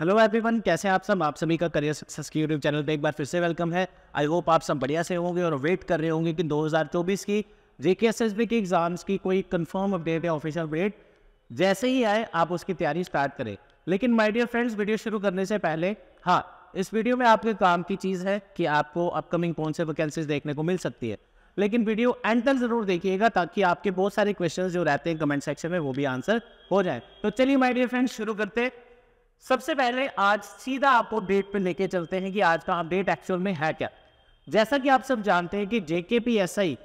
Hello everyone कैसे हैं आप सब आप सभी का करियर सक्सेस की यूट्यूब चैनल पे एक बार फिर से वेलकम है आई होप आप सब बढ़िया से होंगे और वेट कर रहे होंगे कि 2024 की J K S S B के एग्ज़ाम्स की कोई कंफर्म अपडेट या ऑफिशियल अपडेट जैसे ही आए आप उसकी तैयारी स्टार्ट करें लेकिन माय डियर फ्रेंड्स वीडियो शुरू करने से पहले हाँ इस वीडियो में आपके काम की चीज़ है कि आपको अपकमिंग कौन से वैकेंसीज देखने को मिल सकती है लेकिन वीडियो एंड तक जरूर देखिएगा ताकि आपके बहुत सारे क्वेश्चन जो रहते हैं कमेंट सेक्शन में वो भी आंसर हो जाए तो चलिए माय डियर फ्रेंड्स शुरू करते हैं सबसे पहले आज सीधा आपको डेट पे लेके चलते हैं कि आज का अपडेट एक्चुअल में है क्या जैसा कि आप सब जानते हैं कि JK P S I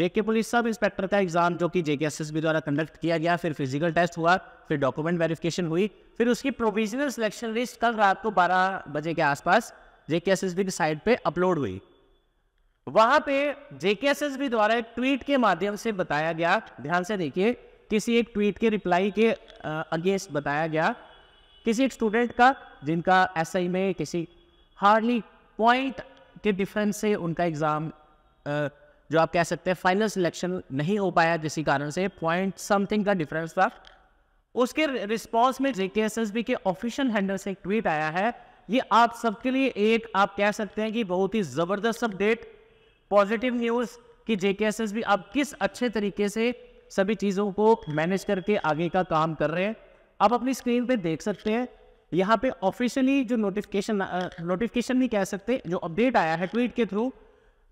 JK police sub inspector का एग्जाम जो कि जेके एस एस बी द्वारा कंडक्ट किया गया फिर फिजिकल टेस्ट हुआ फिर डॉक्यूमेंट वेरिफिकेशन हुई फिर उसकी प्रोविजनल सिलेक्शन लिस्ट कल रात को बारह बजे के आसपास जेके एस एस बी की साइट पे अपलोड हुई वहां पे जेके एस एस बी द्वारा एक ट्वीट के माध्यम से बताया गया ध्यान से देखिए किसी एक ट्वीट के रिप्लाई के अगेंस्ट बताया गया किसी एक स्टूडेंट का जिनका एस में किसी हार्डली पॉइंट के डिफरेंस से उनका एग्ज़ाम जो आप कह सकते हैं फाइनल सिलेक्शन नहीं हो पाया जिसी कारण से पॉइंट समथिंग का डिफरेंस था उसके रिस्पॉन्स में जे के के ऑफिशियल हैंडल से एक ट्वीट आया है ये आप सबके लिए एक आप कह सकते हैं कि बहुत ही ज़बरदस्त अपडेट पॉजिटिव न्यूज़ कि जे बी अब किस अच्छे तरीके से सभी चीज़ों को मैनेज करके आगे का काम कर रहे हैं आप अपनी स्क्रीन पे देख सकते हैं यहाँ पे ऑफिशियली जो नोटिफिकेशन नोटिफिकेशन नहीं कह सकते जो अपडेट आया है ट्वीट के through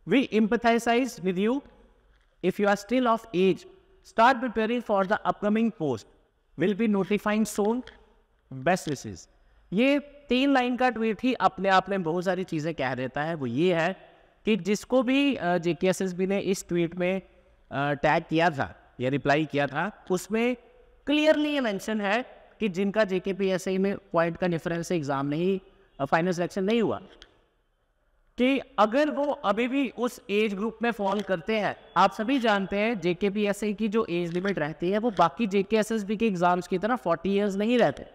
we empathise with you if you are still of age start preparing for the upcoming post will be notifying soon best wishes ये तीन लाइन का ट्वीट ही अपने आप में बहुत सारी चीज़ें कह देता है वो ये है कि जिसको भी जे बी ने इस ट्वीट में टैग किया था या रिप्लाई किया था उसमें क्लियरली ये मैंशन है कि जिनका जेके पी एस आई में पॉइंट का डिफरेंस एग्जाम नहीं फाइनल uh, सिलेक्शन नहीं हुआ कि अगर वो अभी भी उस एज ग्रुप में फॉल करते हैं आप सभी जानते हैं जेके पी एस आई की जो एज लिमिट रहती है वो बाकी जेके एस एस बी के एग्जाम्स की तरह फोर्टी ईयर्स नहीं रहते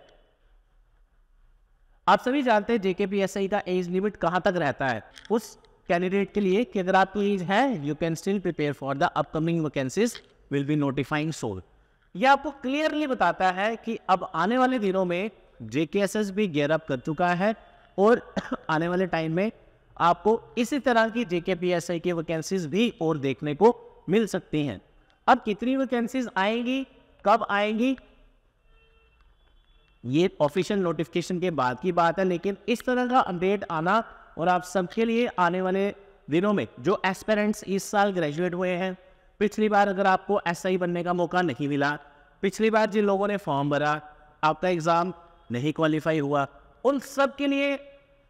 आप सभी जानते हैं जेके पी एस आई का एज लिमिट कहाँ तक रहता है उस कैंडिडेट के लिए कि अगर आपकी एज है you can still prepare for the upcoming vacancies will be notifying soon यह आपको क्लियरली बताता है कि अब आने वाले दिनों में जेकेएसएस भी गेयरअप अप कर चुका है और आने वाले टाइम में आपको इसी तरह की जेके पी एस आई की वैकेंसीज भी और देखने को मिल सकती हैं अब कितनी वैकेंसीज आएंगी कब आएंगी ये ऑफिशियल नोटिफिकेशन के बाद की बात है लेकिन इस तरह का अपडेट आना और आप सबके लिए आने वाले दिनों में जो एस्पेरेंट्स इस साल ग्रेजुएट हुए हैं पिछली बार अगर आपको एस आई बनने का मौका नहीं मिला पिछली बार जिन लोगों ने फॉर्म भरा आपका एग्ज़ाम नहीं क्वालिफाई हुआ उन सब के लिए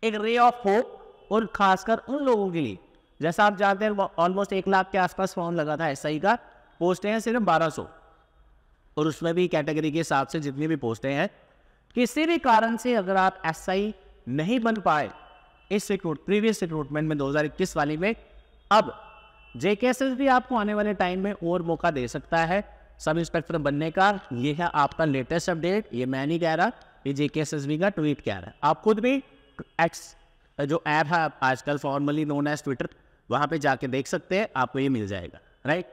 एक रे ऑफ होप और खासकर उन लोगों के लिए जैसा आप जानते हैं ऑलमोस्ट एक लाख के आसपास फॉर्म लगा था एस का पोस्टें हैं सिर्फ बारह सौ और उसमें भी कैटेगरी के हिसाब से जितनी भी पोस्टें हैं किसी भी कारण से अगर आप एस नहीं बन पाए इस रिक्रूट प्रीवियस रिक्रूटमेंट में 2021 वाली में अब जेकेएसएस भी आपको आने वाले टाइम में और मौका दे सकता है सब इंस्पेक्टर बनने का ये है आपका लेटेस्ट अपडेट ये मैं नहीं कह रहा ये जेकेएसएसबी का ट्वीट कह रहा है आप खुद भी एक्स जो ऐप है आजकल फॉर्मली नोन एज ट्विटर वहां पे जाके देख सकते हैं आपको ये मिल जाएगा राइट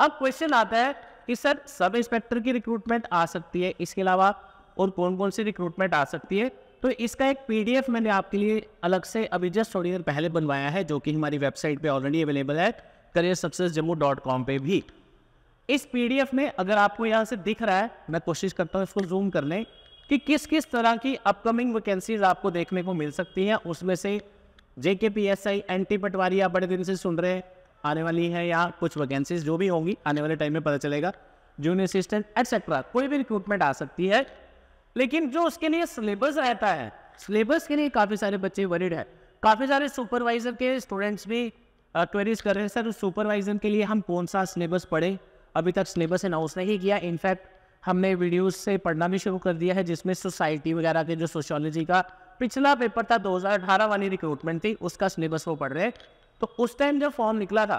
अब क्वेश्चन आता है कि सर सब इंस्पेक्टर की रिक्रूटमेंट आ सकती है इसके अलावा और कौन कौन सी रिक्रूटमेंट आ सकती है तो इसका एक पीडीएफ मैंने आपके लिए अलग से अभी जस्ट थोड़ी देर पहले बनवाया है जो कि हमारी वेबसाइट पे ऑलरेडी अवेलेबल है career success Jammu dot com पर भी इस पीडीएफ में अगर आपको यहाँ से दिख रहा है मैं कोशिश करता हूँ इसको जूम कर लें कि किस किस तरह की अपकमिंग वैकेंसीज आपको देखने को मिल सकती हैं उसमें से J K P S I N T patwari आप बड़े दिन से सुन रहे हैं आने वाली है या कुछ वैकेंसीज जो भी होंगी आने वाले टाइम में पता चलेगा जूनियर असिस्टेंट एटसेट्रा कोई भी रिक्रूटमेंट आ सकती है लेकिन जो उसके लिए सिलेबस रहता है सिलेबस के लिए काफ़ी सारे बच्चे वरिड है काफ़ी सारे सुपरवाइजर के स्टूडेंट्स भी क्वेरीज कर रहे हैं सर सुपरवाइजर के लिए हम कौन सा सिलेबस पढ़े अभी तक सिलेबस अनाउंस नहीं किया इनफैक्ट हमने वीडियोस से पढ़ना भी शुरू कर दिया है जिसमें सोसाइटी वगैरह के जो सोशोलॉजी का पिछला पेपर था 2018 वाली रिक्रूटमेंट थी उसका सिलेबस वो पढ़ रहे तो उस टाइम जब फॉर्म निकला था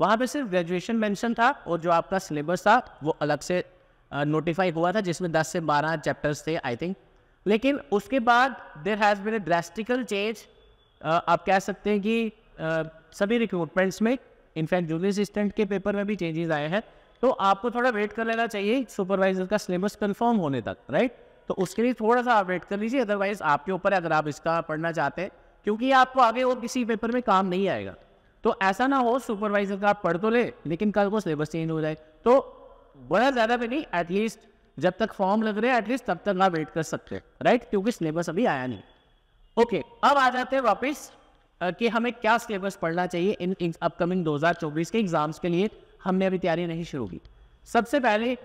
वहाँ पर सिर्फ ग्रेजुएशन मैंशन था और जो आपका सिलेबस था वो अलग से नोटिफाई हुआ था जिसमें 10 से 12 चैप्टर्स थे आई थिंक लेकिन उसके बाद there has been A ड्रेस्टिकल change आप कह सकते हैं कि सभी रिक्रूटमेंट्स में इनफैक्ट जूनियर असिस्टेंट के पेपर में भी चेंजेस आए हैं तो आपको थोड़ा वेट कर लेना चाहिए सुपरवाइजर का सिलेबस कन्फर्म होने तक राइट तो उसके लिए थोड़ा सा आप वेट कर लीजिए अदरवाइज आपके ऊपर अगर आप इसका पढ़ना चाहते हैं क्योंकि आपको आगे और किसी पेपर में काम नहीं आएगा तो ऐसा ना हो सुपरवाइजर का आप पढ़ तो ले, लेकिन कल को सिलेबस चेंज हो जाए तो बड़ा ज़्यादा भी नहीं एटलीस्ट जब तक फॉर्म लग रहे हैं एटलीस्ट तब तक आप वेट कर सकते हैं राइट क्योंकि सिलेबस अभी आया नहीं ओके अब आ जाते हैं वापस कि हमें क्या सिलेबस पढ़ना चाहिए इन अपकमिंग 2024 के एग्ज़ाम्स के लिए हमने अभी तैयारी नहीं शुरू की सबसे पहले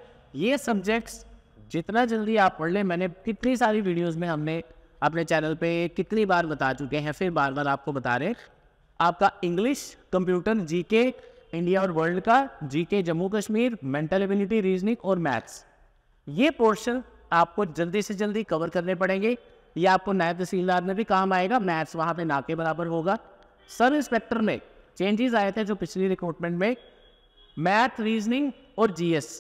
ये सब्जेक्ट्स जितना जल्दी आप पढ़ लें मैंने कितनी सारी वीडियोज़ में हमने अपने चैनल पर कितनी बार बता चुके हैं फिर बार बार आपको बता रहे आपका इंग्लिश कंप्यूटर जी इंडिया और वर्ल्ड का जी Jammu Kashmir mental ability reasoning और मैथ्स ये पोर्शन आपको जल्दी से जल्दी कवर करने पड़ेंगे ये आपको नए तहसीलदार में भी काम आएगा मैथ्स वहाँ पे ना के बराबर होगा सब इंस्पेक्टर में चेंजेस आए थे जो पिछली रिक्रूटमेंट में मैथ रीजनिंग और जीएस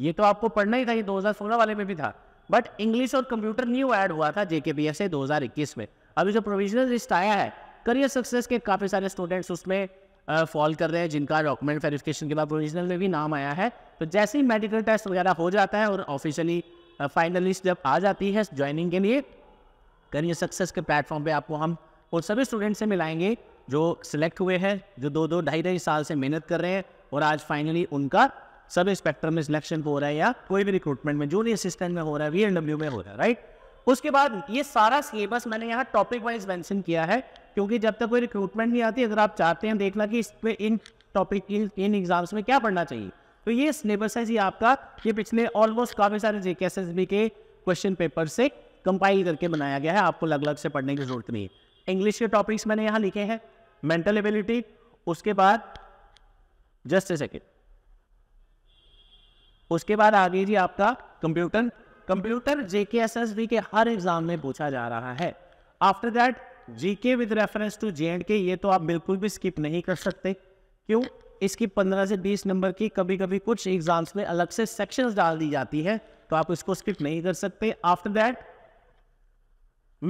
ये तो आपको पढ़ना ही था ये 2016 वाले में भी था बट इंग्लिश और कंप्यूटर न्यू ऐड हुआ था जेके बी एस 2021 में अभी जो प्रोविजनल लिस्ट आया है करियर सक्सेस के काफ़ी सारे स्टूडेंट्स उसमें फॉल कर रहे हैं जिनका डॉक्यूमेंट वेरिफिकेशन के बाद प्रोविजनल में भी नाम आया है तो जैसे ही मेडिकल टेस्ट वगैरह हो जाता है और ऑफिशियली फाइनलिस्ट जब आ जाती है ज्वाइनिंग के लिए करियर सक्सेस के प्लेटफॉर्म पे आपको हम उन सभी स्टूडेंट से मिलाएंगे जो सिलेक्ट हुए हैं जो दो दो ढाई ढाई साल से मेहनत कर रहे हैं और आज फाइनली उनका सब इंस्पेक्टर में सिलेक्शन हो रहा है या कोई भी रिक्रूटमेंट में जूनियर असिस्टेंट में हो रहा है वी में हो रहा है राइट उसके बाद ये सारा सिलेबस मैंने यहाँ टॉपिक वाइज मैंशन किया है क्योंकि जब तक कोई रिक्रूटमेंट नहीं आती अगर आप चाहते हैं देखना कि इसमें इन टॉपिक इन इन एग्जाम्स में क्या पढ़ना चाहिए तो ये सिलेबस है जी आपका ये पिछले ऑलमोस्ट काफ़ी सारे जे के क्वेश्चन पेपर से कंपाइल करके बनाया गया है आपको अलग अलग से पढ़ने की जरूरत नहीं है इंग्लिश के टॉपिक्स मैंने यहाँ लिखे हैं मेंटल एबिलिटी उसके बाद जस्ट ए सेकेंड उसके बाद आगे जी आपका computer computer JK S S B के हर एग्जाम में पूछा जा रहा है after that GK with reference to J and K ये तो आप बिल्कुल भी स्किप नहीं कर सकते क्यों इसकी 15 से 20 नंबर की कभी कभी कुछ एग्जाम्स में अलग से सेक्शंस डाल दी जाती है तो आप इसको स्किप नहीं कर सकते आफ्टर दैट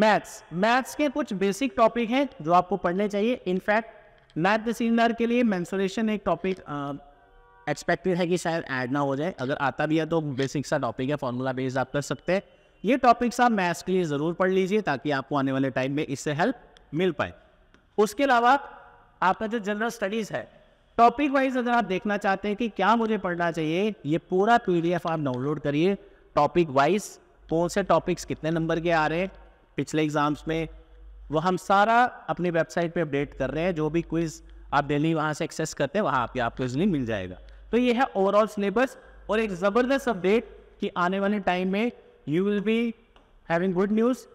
मैथ्स मैथ्स के कुछ बेसिक टॉपिक हैं जो आपको पढ़ने चाहिए इनफैक्ट मैथ डिसीजनर के लिए मैंसुरेशन एक टॉपिक एक्सपेक्टेड है कि शायद ऐड ना हो जाए अगर आता भी है तो बेसिक सा टॉपिक है फॉर्मूला बेस्ड आप कर सकते हैं ये टॉपिक्स आप मैथ्स के लिए ज़रूर पढ़ लीजिए ताकि आपको आने वाले टाइम में इससे हेल्प मिल पाए उसके अलावा आपका जो जनरल स्टडीज़ है टॉपिक वाइज अगर आप देखना चाहते हैं कि क्या मुझे पढ़ना चाहिए ये पूरा पी आप डाउनलोड करिए टॉपिक वाइज कौन से टॉपिक्स कितने नंबर के आ रहे हैं पिछले एग्ज़ाम्स में वो हम सारा अपनी वेबसाइट पे अपडेट कर रहे हैं जो भी क्विज़ आप डेली वहाँ से एक्सेस करते हैं वहाँ आप आपको इजली मिल जाएगा तो ये है ओवरऑल सिलेबस और एक ज़बरदस्त अपडेट कि आने वाले टाइम में you will be having good news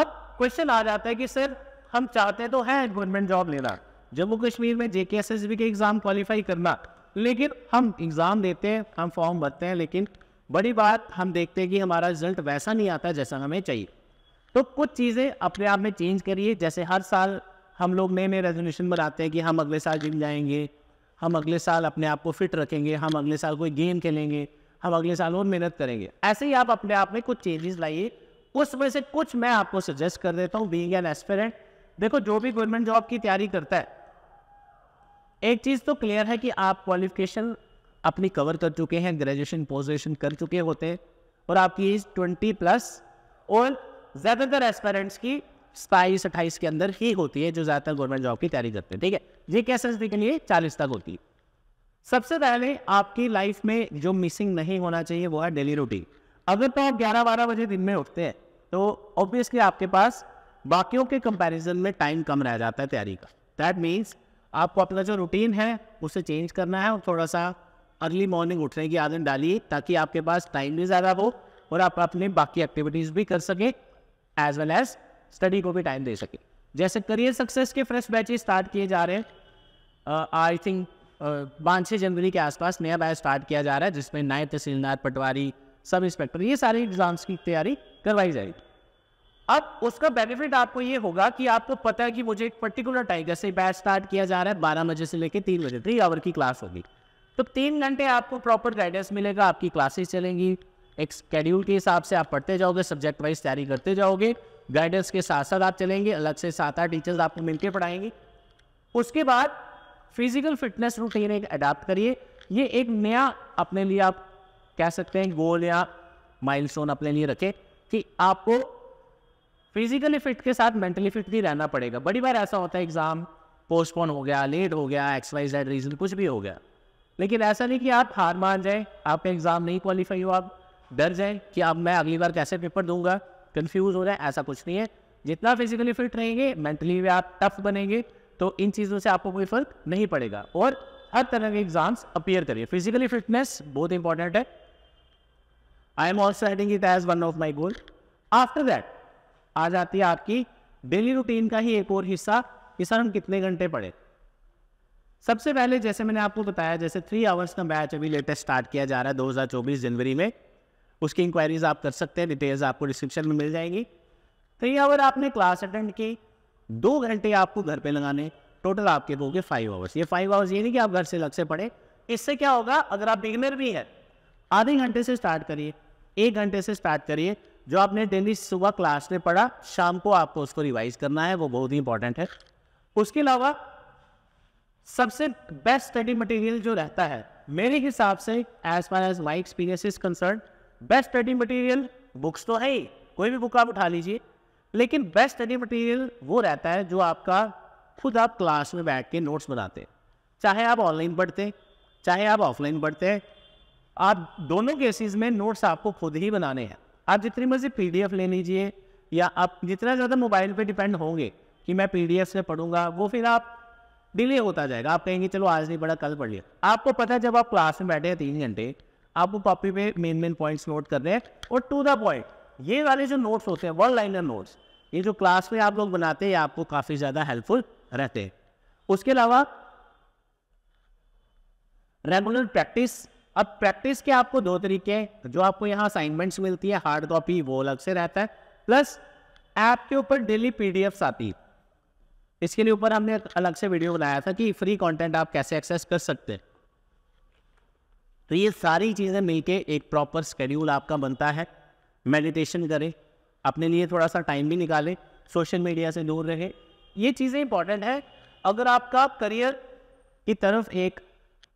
अब क्वेश्चन आ जाता है कि सर हम चाहते तो हैं गवर्नमेंट जॉब लेना जम्मू कश्मीर में J K S S B के एग्ज़ाम क्वालिफाई करना लेकिन हम एग्ज़ाम देते हैं हम फॉर्म भरते हैं लेकिन बड़ी बात हम देखते हैं कि हमारा रिजल्ट वैसा नहीं आता जैसा हमें चाहिए तो कुछ चीज़ें अपने आप में चेंज करिए जैसे हर साल हम लोग नए नए रेजोल्यूशन बनाते हैं कि हम अगले साल जिम जाएंगे हम अगले साल अपने आप को फिट रखेंगे हम अगले साल कोई गेम खेलेंगे हम अगले साल और मेहनत करेंगे ऐसे ही आप अपने आप में कुछ चेंजेस लाइए उसमें से कुछ मैं आपको सजेस्ट कर देता हूँ बींग एन एस्पेरेंट देखो जो भी गवर्नमेंट जॉब की तैयारी करता है एक चीज़ तो क्लियर है कि आप क्वालिफिकेशन अपनी कवर कर चुके हैं ग्रेजुएशन पोजिशन कर चुके होते हैं और आपकी एज ट्वेंटी प्लस और ज़्यादातर एस्पेरेंट्स की सताईस अट्ठाईस के अंदर ही होती है जो ज़्यादातर गवर्नमेंट जॉब की तैयारी करते हैं ठीक है ये कैसे के लिए चालीस तक होती है सबसे पहले आपकी लाइफ में जो मिसिंग नहीं होना चाहिए वो है डेली रूटीन अगर तो आप ग्यारह बारह बजे दिन में उठते हैं तो ऑब्वियसली आपके पास बाकियों के कंपैरिजन में टाइम कम रह जाता है तैयारी का दैट मीन्स आपको अपना जो रूटीन है उसे चेंज करना है और थोड़ा सा अर्ली मॉर्निंग उठने की आदत डालिए ताकि आपके पास टाइम भी ज़्यादा हो और आप अपने बाकी एक्टिविटीज़ भी कर सकें एज वेल एज स्टडी को भी टाइम दे सके जैसे करियर सक्सेस के फ्रेश बैचेज स्टार्ट किए जा रहे हैं आई uh, थिंक uh, पाँच छः जनवरी के आसपास नया बैच स्टार्ट किया जा रहा है जिसमें नायब तहसीलदार पटवारी सब इंस्पेक्टर ये सारी एग्जाम्स की तैयारी करवाई जाएगी अब उसका बेनिफिट आपको ये होगा कि आपको पता है कि मुझे एक पर्टिकुलर टाइम जैसे बैच स्टार्ट किया जा रहा है बारह बजे से लेकर तीन बजे थ्री आवर की क्लास होगी तो तीन घंटे आपको प्रॉपर गाइडेंस मिलेगा आपकी क्लासेस चलेंगी एक स्केड्यूल के हिसाब से आप पढ़ते जाओगे सब्जेक्ट वाइज तैयारी करते जाओगे गाइडेंस के साथ साथ आप चलेंगे अलग से सात आठ टीचर्स आपको मिलकर पढ़ाएंगे उसके बाद फिजिकल फिटनेस रूटीन एक अडाप्ट करिए ये एक नया अपने लिए आप कह सकते हैं गोल या माइलस्टोन अपने लिए रखें कि आपको फिजिकली फिट के साथ मेंटली फिट भी रहना पड़ेगा बड़ी बार ऐसा होता है एग्ज़ाम पोस्टपोन हो गया लेट हो गया एक्स वाई जेड रीज़न कुछ भी हो गया लेकिन ऐसा नहीं कि आप हार मान जाए आपका एग्ज़ाम नहीं क्वालिफाई हो आप डर जाए कि अब मैं अगली बार कैसे पेपर दूंगा कन्फ्यूज हो जाए ऐसा कुछ नहीं है जितना फिजिकली फिट रहेंगे मेंटली भी आप टफ बनेंगे तो इन चीज़ों से आपको कोई फर्क नहीं पड़ेगा और हर तरह के एग्जाम्स अपीयर करिए फिजिकली फिटनेस बहुत इंपॉर्टेंट है I am also heading it as one of my goal after that आ जाती है आपकी डेली रूटीन का ही एक और हिस्सा कि हम कितने घंटे पढ़े सबसे पहले जैसे मैंने आपको बताया जैसे थ्री आवर्स का मैच अभी लेटेस्ट स्टार्ट किया जा रहा है 2024 जनवरी में उसकी इंक्वायरीज आप कर सकते हैं डिटेल्स आपको डिस्क्रिप्शन में मिल जाएंगी थ्री तो आवर आपने क्लास अटेंड की दो घंटे आपको घर पे लगाने टोटल आपके हो गए फाइव आवर्स ये फाइव आवर्स ये नहीं कि आप घर से अलग से पढ़े इससे क्या होगा अगर आप बिगनर भी हैं आधे घंटे से स्टार्ट करिए एक घंटे से स्टार्ट करिए जो आपने डेली सुबह क्लास में पढ़ा शाम को आपको उसको रिवाइज करना है वो बहुत ही इंपॉर्टेंट है उसके अलावा सबसे बेस्ट स्टडी मटेरियल जो रहता है मेरे हिसाब से as far as my experience is concern best study material books तो है ही कोई भी बुक आप उठा लीजिए लेकिन बेस्ट स्टडी मटेरियल वो रहता है जो आपका खुद आप क्लास में बैठ के नोट्स बनाते हैं चाहे आप ऑनलाइन पढ़ते हैं चाहे आप ऑफलाइन पढ़ते हैं आप दोनों केसेस में नोट्स आपको खुद ही बनाने हैं आप जितनी मर्जी पी ले लीजिए या आप जितना ज़्यादा मोबाइल पर डिपेंड होंगे कि मैं पी से पढ़ूंगा वो फिर आप डिले होता जाएगा आप कहेंगे चलो आज नहीं पढ़ा कल पढ़ लिया आपको पता है जब आप क्लास में बैठे हैं तीन घंटे आप वो कॉपी में मेन मेन पॉइंट्स नोट कर रहे हैं और टू द पॉइंट ये वाले जो नोट्स होते हैं वन लाइनर नोट्स ये जो क्लास में आप लोग बनाते हैं आपको काफ़ी ज़्यादा हेल्पफुल रहते हैं उसके अलावा रेगुलर प्रैक्टिस अब प्रैक्टिस के आपको दो तरीके हैं जो आपको यहाँ असाइनमेंट्स मिलती है हार्ड कॉपी वो अलग से रहता है प्लस ऐप के ऊपर डेली पीडीएफ्स आती है इसके लिए ऊपर हमने अलग से वीडियो बनाया था कि फ्री कंटेंट आप कैसे एक्सेस कर सकते हैं तो ये सारी चीज़ें मिलके एक प्रॉपर स्कड्यूल आपका बनता है मेडिटेशन करें अपने लिए थोड़ा सा टाइम भी निकालें सोशल मीडिया से दूर रहें ये चीज़ें इंपॉर्टेंट है अगर आपका करियर की तरफ एक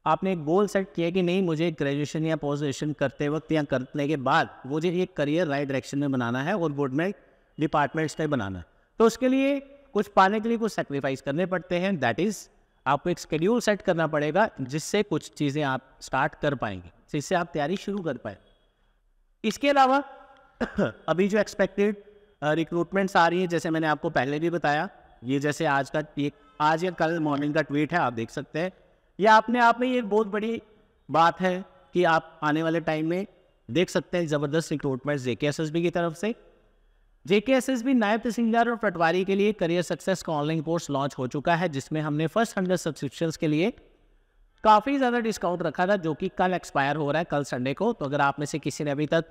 आपने एक गोल सेट किया कि नहीं मुझे ग्रेजुएशन या ग्रेजुएशन करते वक्त या करने के बाद मुझे एक करियर राइट डायरेक्शन में बनाना है और बोर्ड में डिपार्टमेंट्स में बनाना है तो उसके लिए कुछ पाने के लिए कुछ सेक्रीफाइस करने पड़ते हैं दैट इज़ आपको एक स्केड्यूल सेट करना पड़ेगा जिससे कुछ चीज़ें आप स्टार्ट कर पाएंगे जिससे आप तैयारी शुरू कर पाए इसके अलावा अभी जो एक्सपेक्टेड रिक्रूटमेंट्स आ रही हैं जैसे मैंने आपको पहले भी बताया ये जैसे आज का ये आज या कल मॉर्निंग का ट्वीट है आप देख सकते हैं यह अपने आप में ये बहुत बड़ी बात है कि आप आने वाले टाइम में देख सकते हैं ज़बरदस्त रिक्रूटमेंट जे की तरफ से जेके एस एस बी नायब तहसीलदार और पटवारी के लिए करियर सक्सेस का ऑनलाइन कोर्स लॉन्च हो चुका है जिसमें हमने फर्स्ट हंड्रेड सब्सक्रिप्शन के लिए काफ़ी ज़्यादा डिस्काउंट रखा था जो कि कल एक्सपायर हो रहा है कल संडे को तो अगर आप में से किसी ने अभी तक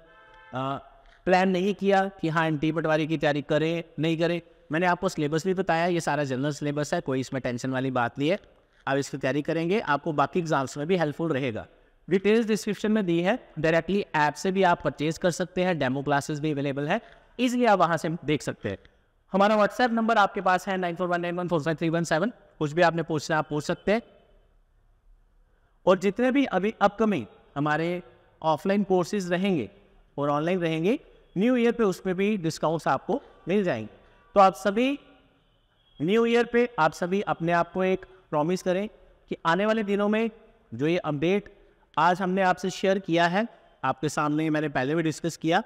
प्लान नहीं किया कि हाँ एन पटवारी की तैयारी करें नहीं करें मैंने आपको सिलेबस भी बताया ये सारा जनरल सिलेबस है कोई इसमें टेंशन वाली बात नहीं है आप इसकी तैयारी करेंगे आपको बाकी एग्जाम्स में भी हेल्पफुल रहेगा डिटेल्स डिस्क्रिप्शन में दी है डायरेक्टली ऐप से भी आप परचेज कर सकते हैं डेमो क्लासेस भी अवेलेबल है इजिली आप वहाँ से देख सकते हैं हमारा व्हाट्सएप नंबर आपके पास है nine four one nine one four five three one seven कुछ भी आपने पूछना आप पूछ सकते हैं और जितने भी अभी अपकमिंग हमारे ऑफलाइन कोर्सेज रहेंगे और ऑनलाइन रहेंगे न्यू ईयर पे उसमें भी डिस्काउंट्स आपको मिल जाएंगे तो आप सभी न्यू ईयर पे आप सभी अपने आप को एक प्रॉमिस करें कि आने वाले दिनों में जो ये अपडेट आज हमने आपसे शेयर किया है आपके सामने मैंने पहले भी डिस्कस किया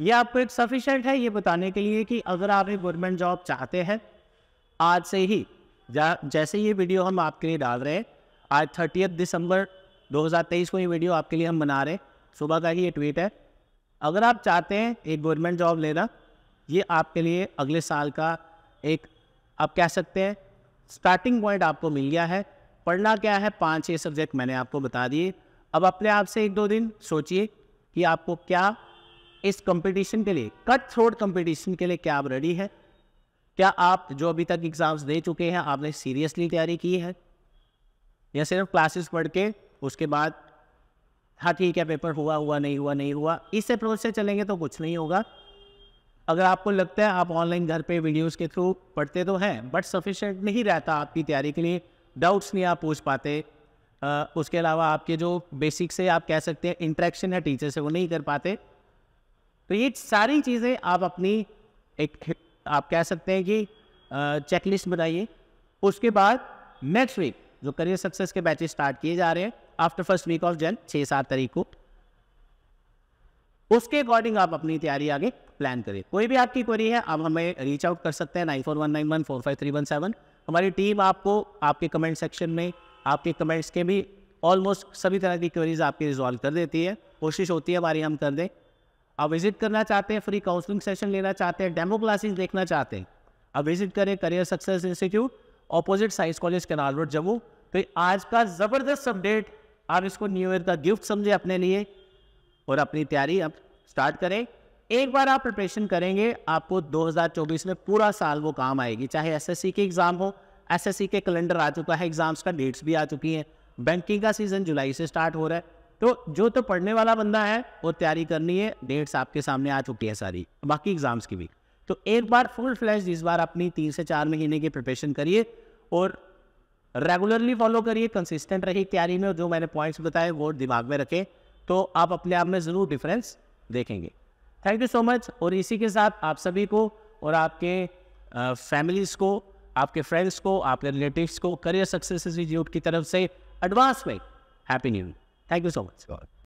ये आपको एक सफिशेंट है ये बताने के लिए कि अगर आप एक गवर्नमेंट जॉब चाहते हैं आज से ही जैसे ये वीडियो हम आपके लिए डाल रहे हैं आज थर्टी दिसंबर 2023 को ये वीडियो आपके लिए हम बना रहे हैं सुबह का ही ये ट्वीट है अगर आप चाहते हैं एक गवर्नमेंट जॉब लेना ये आपके लिए अगले साल का एक आप कह सकते हैं स्टार्टिंग पॉइंट आपको मिल गया है पढ़ना क्या है पाँच छः सब्जेक्ट मैंने आपको बता दिए अब अपने आप से एक दो दिन सोचिए कि आपको क्या इस कंपटीशन के लिए कट थ्रोट कंपटीशन के लिए क्या आप रेडी है क्या आप जो अभी तक एग्जाम्स दे चुके हैं आपने सीरियसली तैयारी की है या सिर्फ क्लासेस पढ़ के उसके बाद हाँ ठीक है पेपर हुआ हुआ नहीं हुआ नहीं हुआ इस अप्रोच से चलेंगे तो कुछ नहीं होगा अगर आपको लगता है आप ऑनलाइन घर पे वीडियोस के थ्रू पढ़ते तो हैं बट सफिशेंट नहीं रहता आपकी तैयारी के लिए डाउट्स नहीं आप पूछ पाते आ, उसके अलावा आपके जो बेसिक से आप कह सकते हैं इंट्रैक्शन है टीचर से वो नहीं कर पाते तो ये सारी चीज़ें आप अपनी एक आप कह सकते हैं कि चेकलिस्ट बनाइए उसके बाद नेक्स्ट वीक जो करियर सक्सेस के बैचेस स्टार्ट किए जा रहे हैं आफ्टर फर्स्ट वीक ऑफ जन छः सात तारीख को उसके अकॉर्डिंग आप अपनी तैयारी आगे प्लान करें कोई भी आपकी क्वेरी है आप हमें रीच आउट कर सकते हैं nine four one nine one four five three one seven हमारी टीम आपको आपके कमेंट सेक्शन में आपके कमेंट्स के भी ऑलमोस्ट सभी तरह की क्वेरीज आपकी रिजॉल्व कर देती है कोशिश होती है हमारी हम कर दें आप विजिट करना चाहते हैं फ्री काउंसलिंग सेशन लेना चाहते हैं डेमो क्लासेस देखना चाहते हैं आप विजिट करें career success institute opposite science college canal road Jammu तो आज का ज़बरदस्त अपडेट आप इसको न्यू ईयर का गिफ्ट समझे अपने लिए और अपनी तैयारी अब स्टार्ट करें एक बार आप प्रिपरेशन करेंगे आपको 2024 में पूरा साल वो काम आएगी चाहे एसएससी के एग्ज़ाम हो एसएससी के कैलेंडर आ चुका है एग्ज़ाम्स का डेट्स भी आ चुकी हैं बैंकिंग का सीज़न जुलाई से स्टार्ट हो रहा है तो जो तो पढ़ने वाला बंदा है वो तैयारी करनी है डेट्स आपके सामने आ चुकी है सारी बाकी एग्जाम्स की भी तो एक बार फुल फ्लैश इस बार अपनी तीन से चार महीने की प्रिपरेशन करिए और रेगुलरली फॉलो करिए कंसिस्टेंट रहिए तैयारी में और जो मैंने पॉइंट्स बताए वो दिमाग में रखें तो आप अपने आप में ज़रूर डिफरेंस देखेंगे थैंक यू सो मच और इसी के साथ आप सभी को और आपके फैमिलीज़ को आपके फ्रेंड्स को आपके रिलेटिव्स को करियर सक्सेस इंस्टीट्यूट की तरफ से एडवांस में happy new year Thank you so much.